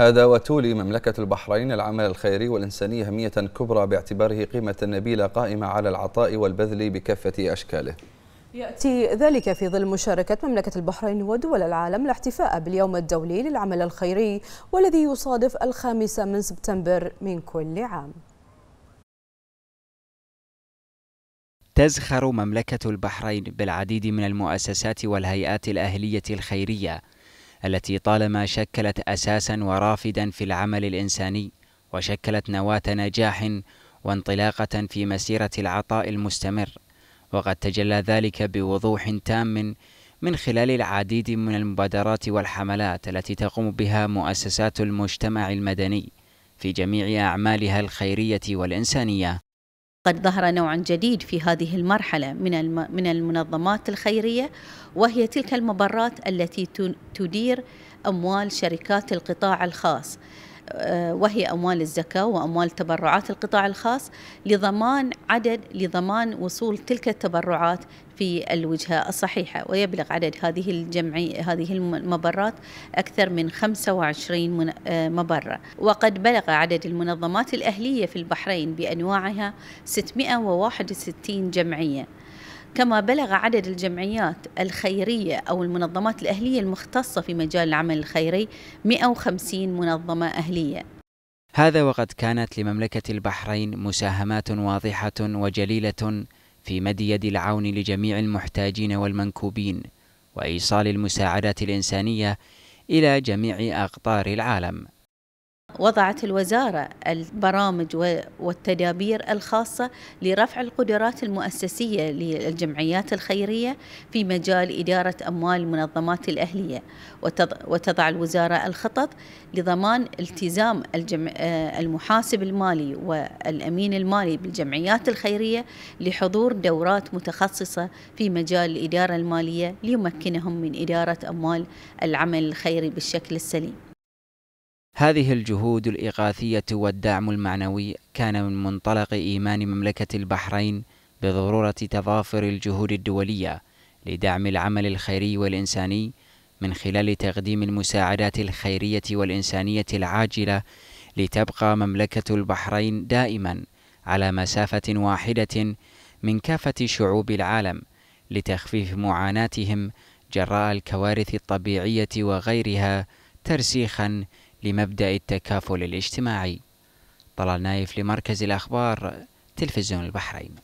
هذا وتولي مملكة البحرين العمل الخيري والإنساني أهمية كبرى باعتباره قيمة نبيلة قائمة على العطاء والبذل بكافة أشكاله يأتي ذلك في ظل مشاركة مملكة البحرين ودول العالم الاحتفاء باليوم الدولي للعمل الخيري والذي يصادف الخامسة من سبتمبر من كل عام تزخر مملكة البحرين بالعديد من المؤسسات والهيئات الأهلية الخيرية التي طالما شكلت اساسا ورافدا في العمل الانساني وشكلت نواه نجاح وانطلاقه في مسيره العطاء المستمر وقد تجلى ذلك بوضوح تام من خلال العديد من المبادرات والحملات التي تقوم بها مؤسسات المجتمع المدني في جميع اعمالها الخيريه والانسانيه قد ظهر نوع جديد في هذه المرحلة من من المنظمات الخيرية وهي تلك المبرات التي تدير أموال شركات القطاع الخاص آه، وهي أموال الزكاة وأموال تبرعات القطاع الخاص لضمان عدد لضمان وصول تلك التبرعات في الوجهة الصحيحة ويبلغ عدد هذه الجمعي هذه المبرات أكثر من 25 آه، مبرة وقد بلغ عدد المنظمات الأهلية في البحرين بأنواعها 661 جمعية كما بلغ عدد الجمعيات الخيرية أو المنظمات الأهلية المختصة في مجال العمل الخيري 150 منظمة أهلية هذا وقد كانت لمملكة البحرين مساهمات واضحة وجليلة في مد يد العون لجميع المحتاجين والمنكوبين وإيصال المساعدات الإنسانية إلى جميع أقطار العالم وضعت الوزارة البرامج والتدابير الخاصة لرفع القدرات المؤسسية للجمعيات الخيرية في مجال إدارة أموال المنظمات الأهلية وتضع الوزارة الخطط لضمان التزام آه، المحاسب المالي والأمين المالي بالجمعيات الخيرية لحضور دورات متخصصة في مجال الإدارة المالية ليمكنهم من إدارة أموال العمل الخيري بالشكل السليم هذه الجهود الإغاثية والدعم المعنوي كان من منطلق إيمان مملكة البحرين بضرورة تضافر الجهود الدولية لدعم العمل الخيري والإنساني من خلال تقديم المساعدات الخيرية والإنسانية العاجلة لتبقى مملكة البحرين دائما على مسافة واحدة من كافة شعوب العالم لتخفيف معاناتهم جراء الكوارث الطبيعية وغيرها ترسيخا لمبدأ التكافل الاجتماعي طلال نايف لمركز الأخبار تلفزيون البحرين